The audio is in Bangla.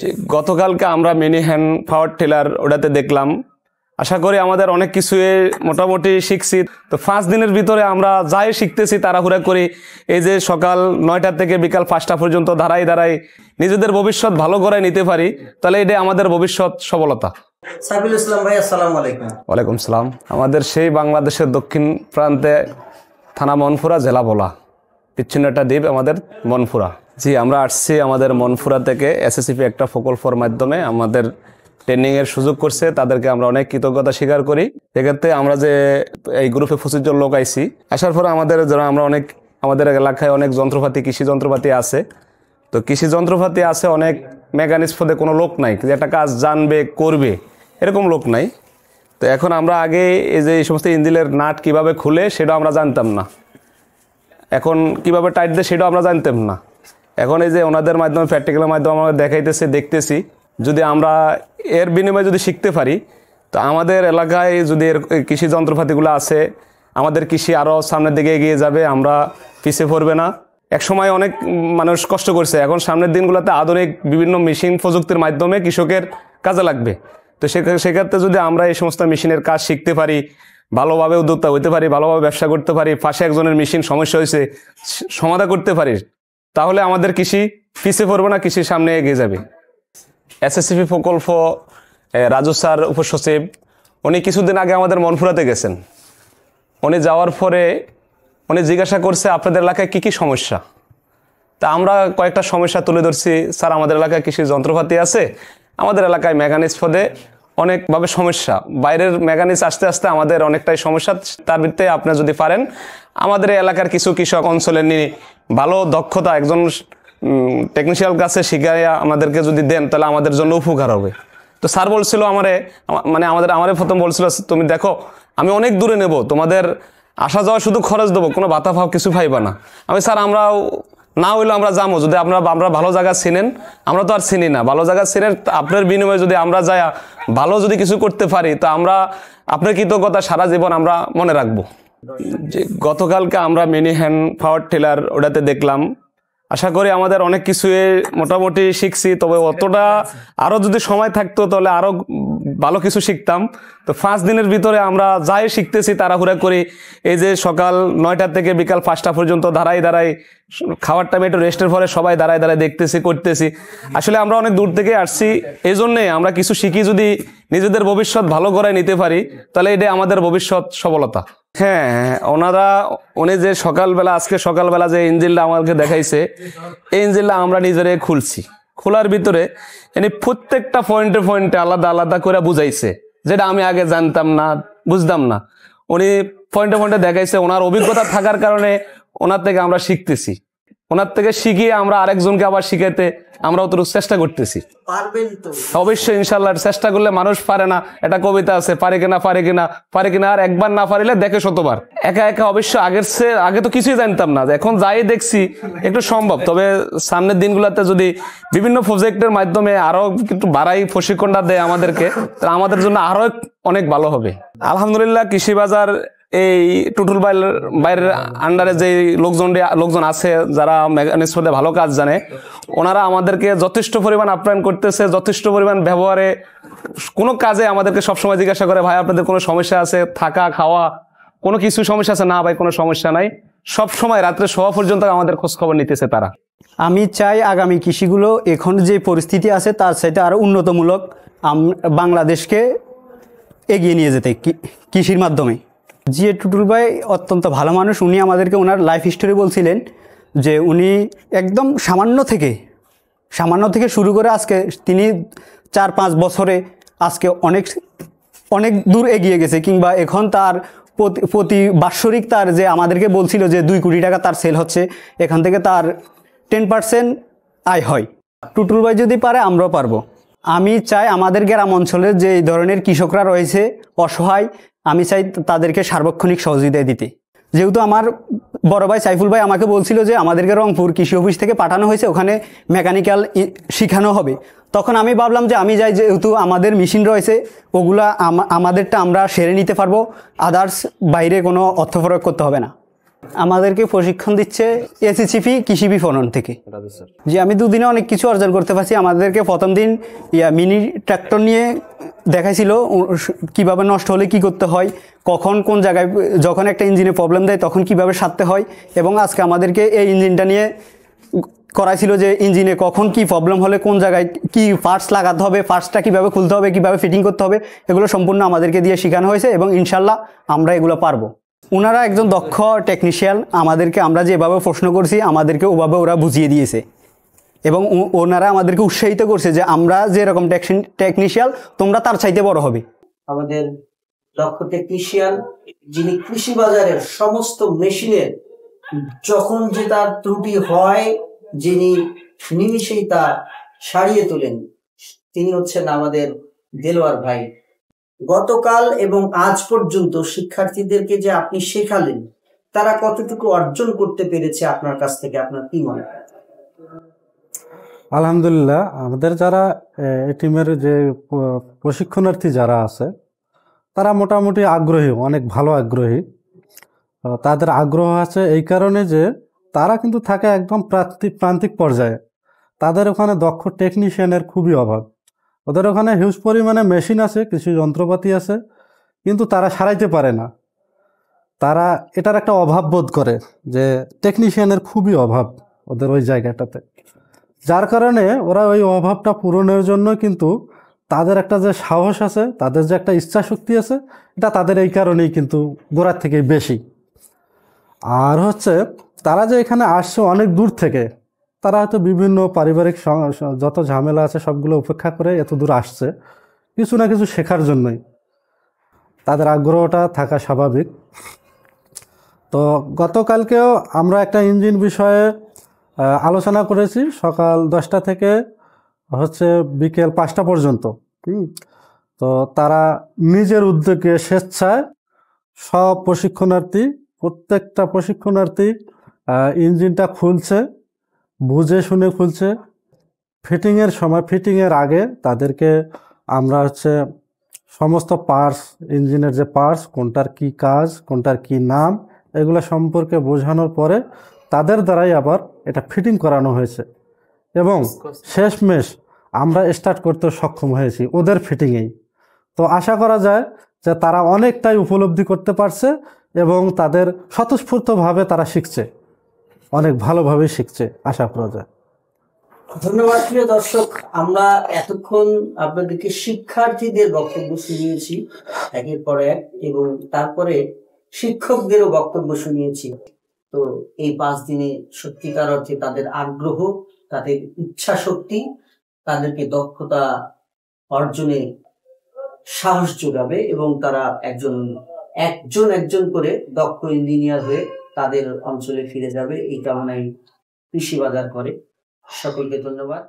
যে গতকালকে আমরা মিনি হ্যান্ড পাওয়ার টেলার ওটাতে দেখলাম আশা করি আমাদের অনেক কিছু মোটামুটি শিখছি তো পাঁচ দিনের ভিতরে আমরা যাই শিখতেছি তাড়াহুড়া করে এই যে সকাল নয়টা থেকে বিকাল পাঁচটা পর্যন্ত ধারাই ধারাই নিজেদের ভবিষ্যৎ ভালো করে নিতে পারি তাহলে এটা আমাদের ভবিষ্যৎ সফলতা ওয়ালাইকুম সালাম আমাদের সেই বাংলাদেশের দক্ষিণ প্রান্তে থানা মনফুরা জেলা বলা বিচ্ছিন্নটা দ্বীপ আমাদের মনফুরা জি আমরা আসছি আমাদের মনফুরা থেকে এসএসিপি একটা প্রকল্পর মাধ্যমে আমাদের ট্রেনিংয়ের সুযোগ করছে তাদেরকে আমরা অনেক কৃতজ্ঞতা স্বীকার করি এক্ষেত্রে আমরা যে এই গ্রুপে প্রচুর জন লোক আইছি আসার পরে আমাদের যারা আমরা অনেক আমাদের এলাকায় অনেক যন্ত্রপাতি কৃষি যন্ত্রপাতি আছে তো কৃষি যন্ত্রপাতি আছে অনেক মেকানিক্স পদে কোনো লোক নাই যে একটা কাজ জানবে করবে এরকম লোক নাই তো এখন আমরা আগে এই যে এই সমস্ত ইঞ্জিলের নাট কিভাবে খুলে সেটা আমরা জানতাম না এখন কিভাবে টাইট দেয় সেটাও আমরা জানতাম না এখন এই যে ওনাদের মাধ্যমে প্র্যাকটিক্যালের মাধ্যমে আমরা দেখাইতেছে দেখতেছি যদি আমরা এর বিনিময়ে যদি শিখতে পারি তো আমাদের এলাকায় যদি এর কৃষি যন্ত্রপাতিগুলো আছে আমাদের কৃষি আরও সামনের দিকে এগিয়ে যাবে আমরা পিছিয়ে পড়বে না এক সময় অনেক মানুষ কষ্ট করছে এখন সামনের দিনগুলোতে আধুনিক বিভিন্ন মেশিন প্রযুক্তির মাধ্যমে কৃষকের কাজে লাগবে তো সেক্ষেত্রে যদি আমরা এই সমস্ত মেশিনের কাজ শিখতে পারি ভালোভাবে উদ্যোক্তা হইতে পারি ভালোভাবে ব্যবসা করতে পারি পাশে একজনের মেশিন সমস্যা হয়েছে সমাধা করতে পারি তাহলে আমাদের কৃষি পিছিয়ে পড়বে না কৃষির সামনে এগিয়ে যাবে এসএসসিপি প্রকল্প রাজু স্যার উপসচিব উনি কিছুদিন আগে আমাদের মনফুরাতে গেছেন উনি যাওয়ার পরে উনি জিজ্ঞাসা করছে আপনাদের এলাকায় কি কি সমস্যা তা আমরা কয়েকটা সমস্যা তুলে ধরছি স্যার আমাদের এলাকায় কৃষি যন্ত্রপাতি আছে আমাদের এলাকায় মেকানিক্স পদে অনেকভাবে সমস্যা বাইরের ম্যাগানিস আস্তে আস্তে আমাদের অনেকটাই সমস্যা তার ভিত্তিতে আপনি যদি পারেন আমাদের এলাকার কিছু কৃষক অঞ্চলে নিয়ে ভালো দক্ষতা একজন টেকনিশিয়াল কাছে শিখাইয়া আমাদেরকে যদি দেন তাহলে আমাদের জন্য উপকার হবে তো স্যার বলছিল আমারে মানে আমাদের আমারে প্রথম বলছিল তুমি দেখো আমি অনেক দূরে নেব তোমাদের আসা যাওয়া শুধু খরচ দেবো কোনো ভাতা ভাব কিছু পাইবা না আমি স্যার আমরাও না হইলেও আমরা যাবো যদি আপনার আমরা ভালো জায়গা চিনেন আমরা তো আর চিনি না ভালো জায়গা চিনেন আপনার বিনিময়ে যদি আমরা যাই ভালো যদি কিছু করতে পারি তো আমরা আপনার কৃতজ্ঞতা সারা জীবন আমরা মনে রাখবো যে গতকালকে আমরা মিনি হ্যান্ড পাওয়ার টেলার ওটাতে দেখলাম আশা করি আমাদের অনেক কিছু মোটামুটি শিখছি তবে অতটা আরও যদি সময় থাকতো তাহলে আরও ভালো কিছু শিখতাম তো পাঁচ দিনের ভিতরে আমরা যাই শিখতেছি তাড়াহুড়া করে এই যে সকাল নয়টা থেকে বিকাল পাঁচটা পর্যন্ত দাঁড়াই দাঁড়াই খাওয়ার টাইমে একটু রেস্টের ফলে সবাই দাঁড়ায় দাঁড়ায় দেখতেছি করতেছি আসলে আমরা অনেক দূর থেকে আসছি এই জন্যে আমরা কিছু শিখি যদি নিজেদের ভবিষ্যৎ ভালো করে নিতে পারি তাহলে এটা আমাদের ভবিষ্যৎ সফলতা হ্যাঁ ওনারা উনি যে সকালবেলা আজকে সকালবেলা যে ইঞ্জিলটা আমাকে দেখাইছে এই ইঞ্জিলটা আমরা নিজেরাই খুলছি খোলার ভিতরে এনে প্রত্যেকটা পয়েন্টে পয়েন্টে আলাদা আলাদা করে বুঝাইছে যেটা আমি আগে জানতাম না বুঝতাম না উনি পয়েন্টে পয়েন্টে দেখাইছে ওনার অভিজ্ঞতা থাকার কারণে ওনার থেকে আমরা শিখতেছি ওনার থেকে শিখিয়ে আমরা আরেকজনকে আবার শিখাইতে আমরাও তো চেষ্টা করতেছি অবশ্যই ইনশাল্লাহ চেষ্টা করলে মানুষ পারে না এটা কবিতা আছে পারে কিনা পারে কিনা পারে কিনা আর একবার না পারিলে দেখে শতবার একা একা অবশ্য আগের সে আগে তো কিছুই জানতাম না এখন যাই দেখছি একটু সম্ভব তবে সামনের দিনগুলোতে যদি বিভিন্ন প্রজেক্টের মাধ্যমে আরো একটু বাড়াই প্রশিক্ষণটা দেয় আমাদেরকে আমাদের জন্য আরো অনেক ভালো হবে আলহামদুলিল্লাহ কৃষি বাজার এই টুটুল বাইরের বাইরের আন্ডারে যে লোকজন লোকজন আছে যারা মেকানিক্সপদে ভালো কাজ জানে ওনারা আমাদেরকে যথেষ্ট পরিমাণ আপ্যায়ন করতেছে যথেষ্ট পরিমাণ ব্যবহারে কোনো কাজে আমাদেরকে সবসময় জিজ্ঞাসা করে ভাই আপনাদের কোনো সমস্যা আছে থাকা খাওয়া কোনো কিছু সমস্যা আছে না ভাই কোনো সমস্যা নাই সব সময় রাত্রে শোয়া পর্যন্ত আমাদের খোঁজ খবর নিতেছে তারা আমি চাই আগামী কৃষিগুলো এখন যে পরিস্থিতি আছে তার সাথে আরও উন্নতমূলক বাংলাদেশকে এগিয়ে নিয়ে যেতে কৃষির মাধ্যমে জিএ টুটুল ভাই অত্যন্ত ভালো মানুষ উনি আমাদেরকে ওনার লাইফ হিস্টোরি বলছিলেন যে উনি একদম সামান্য থেকে সামান্য থেকে শুরু করে আজকে তিনি চার পাঁচ বছরে আজকে অনেক অনেক দূর এগিয়ে গেছে কিংবা এখন তার প্রতি বাৎসরিক তার যে আমাদেরকে বলছিল যে দুই কোটি টাকা তার সেল হচ্ছে এখান থেকে তার টেন পার্সেন্ট আয় হয় টুটুল যদি পারে আমরাও পারবো আমি চাই আমাদের গ্রাম অঞ্চলের যে এই ধরনের কৃষকরা রয়েছে অসহায় আমি চাই তাদেরকে সার্বক্ষণিক সহযোগিতা দিতে যেহেতু আমার বড় ভাই সাইফুল ভাই আমাকে বলছিল যে আমাদেরকে রংপুর কৃষি অফিস থেকে পাঠানো হয়েছে ওখানে মেকানিক্যাল শিখানো হবে তখন আমি ভাবলাম যে আমি যাই যেহেতু আমাদের মেশিন রয়েছে ওগুলা আমাদেরটা আমরা সেরে নিতে পারবো আদার্স বাইরে কোনো অর্থ প্রয়োগ করতে হবে না আমাদেরকে প্রশিক্ষণ দিচ্ছে এসিসিপি কৃষি বিপণন থেকে যে আমি দুদিনে অনেক কিছু অর্জন করতে পারছি আমাদেরকে প্রথম দিন ইয়া মিনি ট্র্যাক্টর নিয়ে দেখাইছিল কিভাবে নষ্ট হলে কি করতে হয় কখন কোন জায়গায় যখন একটা ইঞ্জিনে প্রবলেম দেয় তখন কিভাবে সারতে হয় এবং আজকে আমাদেরকে এই ইঞ্জিনটা নিয়ে করাইছিল যে ইঞ্জিনে কখন কি প্রবলেম হলে কোন জায়গায় কি পার্টস লাগাতে হবে পার্টসটা কীভাবে খুলতে হবে কীভাবে ফিটিং করতে হবে এগুলো সম্পূর্ণ আমাদেরকে দিয়ে শেখানো হয়েছে এবং ইনশাল্লাহ আমরা এগুলো পারবো ওনারা একজন দক্ষ টেকনিশিয়ান আমাদেরকে আমরা যেভাবে প্রশ্ন করছি আমাদেরকে ওভাবে ওরা বুঝিয়ে দিয়েছে এবং ওনারা আমাদেরকে উৎসাহিত করছে যে আমরা যেরকম টেকনিশিয়াল তোমরা তার চাইতে বড় হবে আমাদের দক্ষ টেকনিশিয়ান যিনি কৃষি বাজারের সমস্ত মেশিনের যখন যে তার ত্রুটি হয় যিনি নিমিষেই তা সারিয়ে তোলেন তিনি হচ্ছেন আমাদের দেলোয়ার ভাই গতকাল এবং আজ পর্যন্ত শিক্ষার্থীদেরকে যে আপনি শেখালেন তারা কতটুকু অর্জন করতে পেরেছে আপনার কাছ থেকে আপনার কি মনে আলহামদুলিল্লাহ আমাদের যারা টিমের যে প্রশিক্ষণার্থী যারা আছে তারা মোটামুটি আগ্রহী অনেক ভালো আগ্রহী তাদের আগ্রহ আছে এই কারণে যে তারা কিন্তু থাকে একদম প্রান্তিক প্রান্তিক পর্যায়ে তাদের ওখানে দক্ষ টেকনিশিয়ানের খুবই অভাব ওদের ওখানে হিউজ পরিমাণে মেশিন আছে কিছু যন্ত্রপাতি আছে কিন্তু তারা সারাইতে পারে না তারা এটার একটা অভাব বোধ করে যে টেকনিশিয়ানের খুবই অভাব ওদের ওই জায়গাটাতে যার কারণে ওরা ওই অভাবটা পূরণের জন্য কিন্তু তাদের একটা যে সাহস আছে তাদের যে একটা ইচ্ছা শক্তি আছে এটা তাদের এই কারণেই কিন্তু গোড়ার থেকেই বেশি আর হচ্ছে তারা যে এখানে আসছে অনেক দূর থেকে তারা হয়তো বিভিন্ন পারিবারিক যত ঝামেলা আছে সবগুলো উপেক্ষা করে এত দূর আসছে কিছু না কিছু শেখার জন্যই তাদের আগ্রহটা থাকা স্বাভাবিক তো গতকালকেও আমরা একটা ইঞ্জিন বিষয়ে আলোচনা করেছি সকাল দশটা থেকে হচ্ছে বিকেল পাঁচটা পর্যন্ত তো তারা নিজের উদ্যোগে স্বেচ্ছায় সব প্রশিক্ষণার্থী প্রত্যেকটা প্রশিক্ষণার্থী ইঞ্জিনটা খুলছে বুঝে শুনে খুলছে ফিটিংয়ের সময় ফিটিংয়ের আগে তাদেরকে আমরা হচ্ছে সমস্ত পার্টস ইঞ্জিনের যে পার্টস কোনটার কি কাজ কোনটার কি নাম এগুলো সম্পর্কে বোঝানোর পরে তাদের দ্বারাই আবার এটা ফিটিং করানো হয়েছে এবং শেষমেশ আমরা স্টার্ট করতে সক্ষম হয়েছি ওদের ফিটিংয়েই তো আশা করা যায় যে তারা অনেকটাই উপলব্ধি করতে পারছে এবং তাদের স্বতঃস্ফূর্তভাবে তারা শিখছে অনেক ভালোভাবে শিখছে আশা করা যায় ধন্যবাদ প্রিয় দর্শক আমরা এতক্ষণ আপনাদেরকে শিক্ষার্থীদের বক্তব্য শুনিয়েছি একের পর এক এবং তারপরে শিক্ষকদেরও বক্তব্য শুনিয়েছি তো এই পাঁচ দিনে সত্যিকার অর্থে তাদের আগ্রহ তাদের ইচ্ছা শক্তি তাদেরকে দক্ষতা অর্জনে সাহস যোগাবে এবং তারা একজন একজন একজন করে দক্ষ ইঞ্জিনিয়ার হয়ে তাদের অঞ্চলে ফিরে যাবে এই কামনায় কৃষি বাজার করে সকলকে ধন্যবাদ